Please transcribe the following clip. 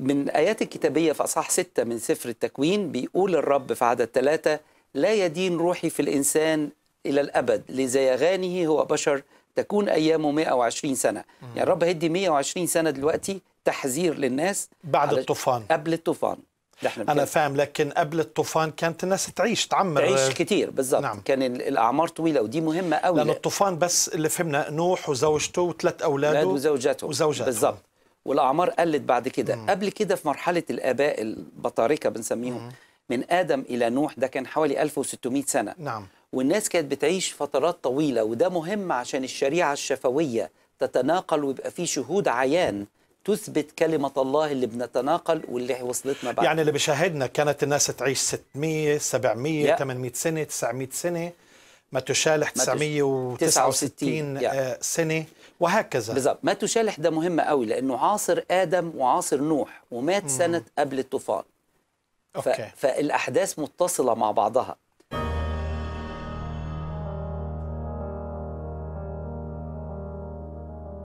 من آيات الكتابية في أصحاح ستة من سفر التكوين بيقول الرب في عدد ثلاثة لا يدين روحي في الإنسان إلى الأبد لزيغانه هو بشر تكون أيامه 120 سنة مم. يعني الرب هيدي 120 سنة دلوقتي تحذير للناس بعد الطوفان قبل الطوفان انا فاهم لكن قبل الطوفان كانت الناس تعيش تعمر تعيش كتير بالظبط نعم. كان الاعمار طويله ودي مهمه قوي لان الطوفان بس اللي فهمنا نوح وزوجته وثلاث اولاده وزوجته وزوجته بالظبط والاعمار قلت بعد كده مم. قبل كده في مرحله الاباء البطاركه بنسميهم مم. من ادم الى نوح ده كان حوالي 1600 سنه نعم والناس كانت بتعيش فترات طويله وده مهم عشان الشريعه الشفويه تتناقل ويبقى في شهود عيان تثبت كلمة الله اللي بنتناقل واللي وصلتنا بعد يعني اللي بيشاهدنا كانت الناس تعيش 600 700 800 سنة 900 سنة ما تشالح 969 يعني. سنة وهكذا بالضبط ما تشالح ده مهم قوي لأنه عاصر آدم وعاصر نوح ومات سنة قبل الطوفان أوكي. فالأحداث متصلة مع بعضها